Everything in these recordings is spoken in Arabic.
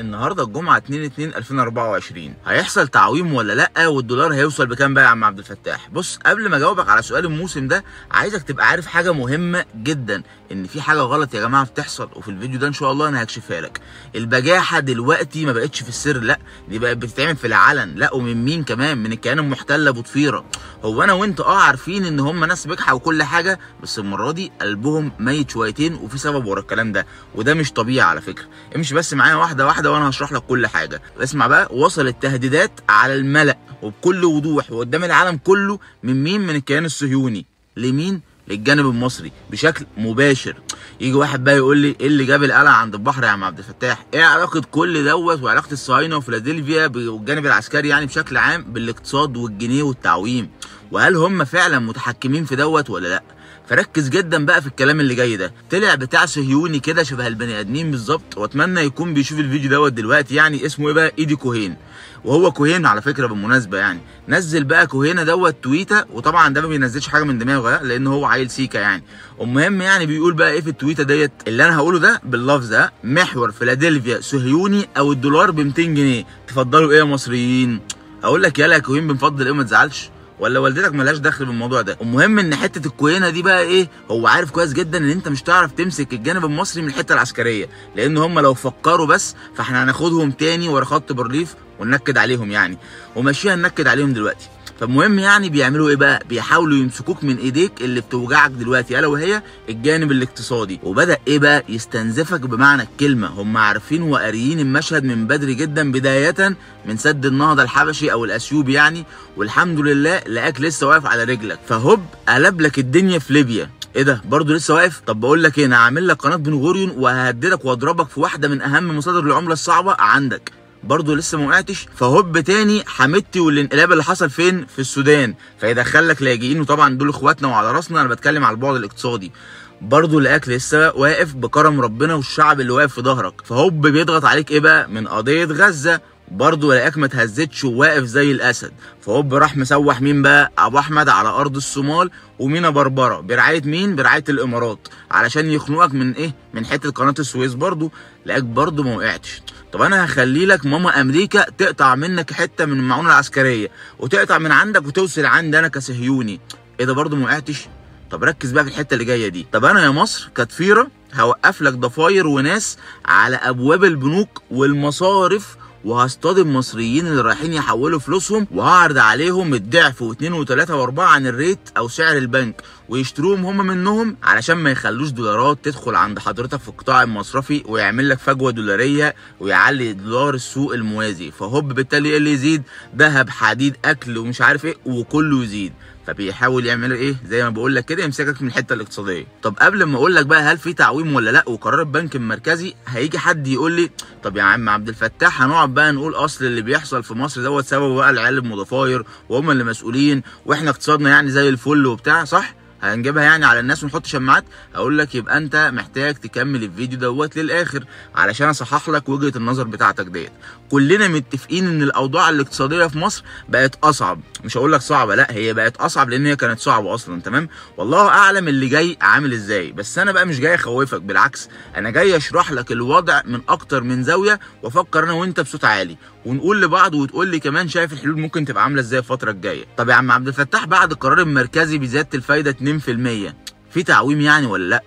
النهارده الجمعه 2 2 2024 هيحصل تعويم ولا لا والدولار هيوصل بكام بقى يا عم عبد الفتاح بص قبل ما اجاوبك على سؤال الموسم ده عايزك تبقى عارف حاجه مهمه جدا ان في حاجه غلط يا جماعه بتحصل وفي الفيديو ده ان شاء الله انا هكشفها لك البجاحه دلوقتي ما بقتش في السر لا دي بقت بتتعمل في العلن لا ومن مين كمان من الكيان المحتله ابو طفيرة. هو انا وانت اه عارفين ان هم ناس بجحه وكل حاجه بس المره دي قلبهم ميت شويتين وفي سبب ورا الكلام ده وده مش طبيعي على فكره امشي بس معايا واحده واحده كده وانا هشرح لك كل حاجه اسمع بقى وصل التهديدات على الملا وبكل وضوح وقدام العالم كله من مين من الكيان الصهيوني لمين للجانب المصري بشكل مباشر يجي واحد بقى يقول لي ايه اللي جاب القلعه عند البحر يا عم عبد الفتاح ايه علاقه كل دوت وعلاقه الصهاينه وفيلادلفيا والجانب العسكري يعني بشكل عام بالاقتصاد والجنيه والتعويم وهل هم فعلا متحكمين في دوت ولا لا فركز جدا بقى في الكلام اللي جاي ده طلع بتاع صهيوني كده شبه البني ادمين بالظبط واتمنى يكون بيشوف الفيديو دوت دلوقتي يعني اسمه ايه بقى ايدي كوهين وهو كوهين على فكره بالمناسبه يعني نزل بقى كوهينه دوت تويته وطبعا ده ما بينزلش حاجه من دماغه لان هو عيل سيكا يعني المهم يعني بيقول بقى ايه في التويته ديت اللي انا هقوله ده باللفظ ده محور فيلادلفيا صهيوني او الدولار ب 200 جنيه تفضلوا ايه يا مصريين اقول لك يلا يا كوهين بنفضل ايه ما تزعلش ولا والدتك ملهاش دخل بالموضوع ده المهم ان حته الكوينه دي بقى ايه هو عارف كويس جدا ان انت مش هتعرف تمسك الجانب المصري من الحته العسكريه لان هم لو فكروا بس فاحنا هناخدهم تاني ورا خط برليف وننكد عليهم يعني وماشيها ننكد عليهم دلوقتي فالمهم يعني بيعملوا ايه بقى بيحاولوا يمسكوك من ايديك اللي بتوجعك دلوقتي الا وهي الجانب الاقتصادي وبدا ايه بقى يستنزفك بمعنى الكلمه هم عارفين وقاريين المشهد من بدري جدا بدايه من سد النهضه الحبشي او الاثيوبي يعني والحمد لله لقاك لسه واقف على رجلك فهوب قلب لك الدنيا في ليبيا ايه ده برضه لسه واقف طب بقول لك ايه انا هعمل لك قناه بن غوريون وههددك واضربك في واحده من اهم مصادر العمله الصعبه عندك برضه لسه ما وقعتش فهوب تاني حمدتي والانقلاب اللي حصل فين في السودان فيدخل لك لاجئين وطبعا دول اخواتنا وعلى راسنا انا بتكلم على البعد الاقتصادي برضه لقاك لسه واقف بكرم ربنا والشعب اللي واقف في ظهرك فهوب بيضغط عليك ايه بقى من قضيه غزه برضه لقاك ما اتهزتش وواقف زي الاسد فهوب راح مسوح مين بقى ابو احمد على ارض الصومال ومينا بربره برعايه مين برعايه الامارات علشان يخنقك من ايه من حته قناه السويس برضه لقاك برضه ما وقعتش طب انا هخلي لك ماما امريكا تقطع منك حته من المعونه العسكريه وتقطع من عندك وتوصل عندي انا كصهيوني ايه ده برضه ما وقعتش طب ركز بقى في الحته اللي جايه دي طب انا يا مصر كتفيره هوقف لك ضفاير وناس على ابواب البنوك والمصارف وهصطاد المصريين اللي رايحين يحولوا فلوسهم وهعرض عليهم الضعف واثنين وثلاثه واربعه عن الريت او سعر البنك ويشتروهم هم منهم علشان ما يخلوش دولارات تدخل عند حضرتك في القطاع المصرفي ويعمل لك فجوه دولاريه ويعلي دولار السوق الموازي فهوب بالتالي ايه اللي يزيد ذهب حديد اكل ومش عارف ايه وكله يزيد فبيحاول يعمل ايه زي ما بقول لك كده يمسكك من الحته الاقتصاديه طب قبل ما اقول لك بقى هل في تعويم ولا لا وقرار البنك المركزي هيجي حد يقول لي طب يا عم عبد الفتاح هنقعد بقى نقول اصل اللي بيحصل في مصر دوت سببه بقى العيال المضفاير وهم اللي مسؤولين واحنا اقتصادنا يعني زي الفل وبتاع صح هنجيبها يعني على الناس ونحط شماعات هقول لك يبقى انت محتاج تكمل الفيديو دوت للاخر علشان اصحح لك وجهه النظر بتاعتك ديت كلنا متفقين ان الاوضاع الاقتصاديه في مصر بقت اصعب مش هقول لك صعبه لا هي بقت اصعب لان هي كانت صعبه اصلا تمام والله اعلم اللي جاي عامل ازاي بس انا بقى مش جاي اخوفك بالعكس انا جاي اشرح لك الوضع من اكتر من زاويه وافكر انا وانت بصوت عالي ونقول لبعض وتقول لي كمان شايف الحلول ممكن تبقى عامله ازاي الفتره الجايه طب يا عم عبد الفتاح بعد قرار المركزي بزياده الفايده 2% في تعويم يعني ولا لا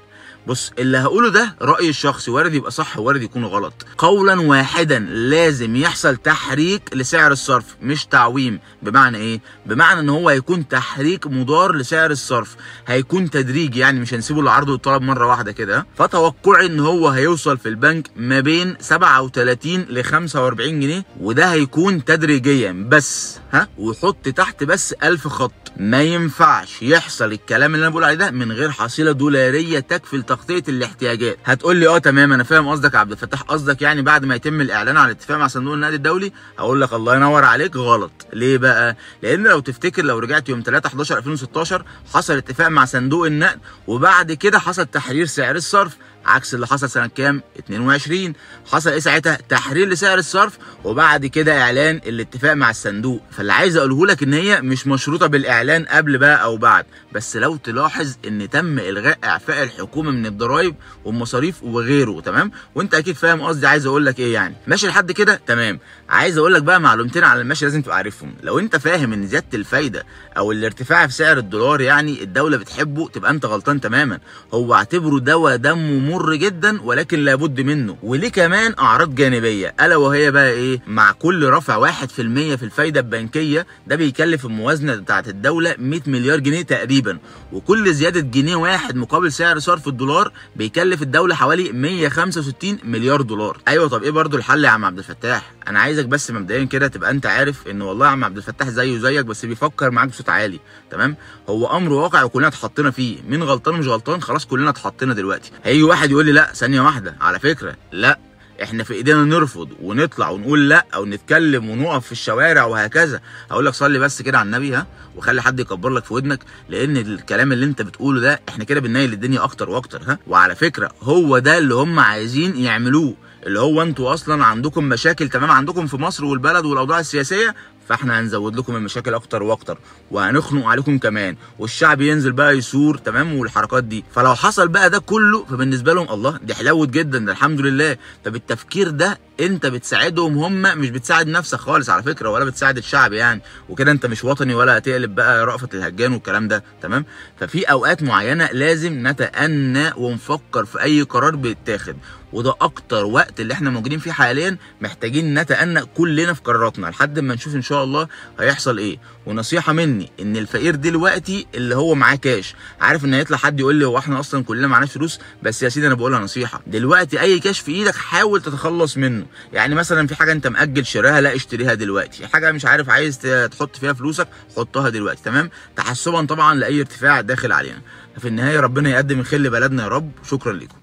بص اللي هقوله ده رايي الشخصي وارد يبقى صح وارد يكون غلط قولا واحدا لازم يحصل تحريك لسعر الصرف مش تعويم بمعنى ايه بمعنى ان هو هيكون تحريك مضار لسعر الصرف هيكون تدريجي يعني مش هنسيبه العرض والطلب مره واحده كده فتوقعي ان هو هيوصل في البنك ما بين 37 ل 45 جنيه وده هيكون تدريجيا بس ها وحط تحت بس 1000 خط ما ينفعش يحصل الكلام اللي انا بقول عليه ده من غير حصيله دولاريه تكفي تغطيه الاحتياجات هتقول لي اه تمام انا فاهم قصدك يا عبد الفتاح قصدك يعني بعد ما يتم الاعلان عن الاتفاق مع صندوق النقد الدولي هقول لك الله ينور عليك غلط ليه بقى لان لو تفتكر لو رجعت يوم 3 11 2016 حصل اتفاق مع صندوق النقد وبعد كده حصل تحرير سعر الصرف عكس اللي حصل سنه كام 22 حصل ايه ساعتها تحرير لسعر الصرف وبعد كده اعلان الاتفاق مع الصندوق فاللي عايز اقوله لك ان هي مش مشروطه بالاعلان قبل بقى او بعد بس لو تلاحظ ان تم الغاء اعفاء الحكومه من الضرايب والمصاريف وغيره تمام وانت اكيد فاهم قصدي عايز اقول لك ايه يعني ماشي لحد كده تمام عايز اقول لك بقى معلومتين على الماشي لازم تبقى عارفهم لو انت فاهم ان زياده الفايده او الارتفاع في سعر الدولار يعني الدوله بتحبه تبقى انت غلطان تماما هو اعتبره دواء دم مر جدا ولكن لابد منه وليه كمان اعراض جانبيه الا وهي بقى ايه مع كل رفع 1% في الفايده البنكيه ده بيكلف الموازنه بتاعه الدوله 100 مليار جنيه تقريبا وكل زياده جنيه واحد مقابل سعر صرف الدولار بيكلف الدوله حوالي 165 مليار دولار ايوه طب ايه برضو الحل يا عم عبد الفتاح انا عايزك بس مبدئيا كده تبقى انت عارف ان والله يا عم عبد الفتاح زيه زيك بس بيفكر معاك بصوت عالي تمام هو امر واقع وكلنا اتحطينا فيه مين غلطان مش غلطان خلاص كلنا اتحطينا دلوقتي هي واحد واحد يقول لي لا ثانيه واحده على فكره لا احنا في ايدينا نرفض ونطلع ونقول لا او نتكلم ونقف في الشوارع وهكذا هقول لك صلي بس كده على النبي ها وخلي حد يكبر لك في ودنك لان الكلام اللي انت بتقوله ده احنا كده بننيل الدنيا اكتر واكتر ها وعلى فكره هو ده اللي هم عايزين يعملوه اللي هو انتوا اصلا عندكم مشاكل تمام عندكم في مصر والبلد والاوضاع السياسيه فاحنا هنزود لكم المشاكل اكتر واكتر وهنخنق عليكم كمان والشعب ينزل بقى يثور تمام والحركات دي فلو حصل بقى ده كله فبالنسبه لهم الله دي حلاوه جدا ده الحمد لله فبالتفكير ده انت بتساعدهم هم مش بتساعد نفسك خالص على فكره ولا بتساعد الشعب يعني وكده انت مش وطني ولا هتقلب بقى رأفت الهجان والكلام ده تمام ففي اوقات معينه لازم نتأنى ونفكر في اي قرار بيتاخد وده اكتر وقت اللي احنا موجودين فيه حاليا محتاجين نتأنى كلنا في قراراتنا لحد ما نشوف ان شاء الله هيحصل ايه ونصيحه مني ان الفقير دلوقتي اللي هو معاه كاش عارف ان هيطلع حد يقول لي هو احنا اصلا كلنا معانا فلوس بس يا سيدي انا بقولها نصيحه دلوقتي اي كاش في ايدك حاول تتخلص منه يعني مثلا في حاجه انت مأجل شراها لا اشتريها دلوقتي حاجه مش عارف عايز تحط فيها فلوسك حطها دلوقتي تمام تحسبا طبعا لاي ارتفاع داخل علينا في النهايه ربنا يقدم الخير لبلدنا يا رب شكرا لكم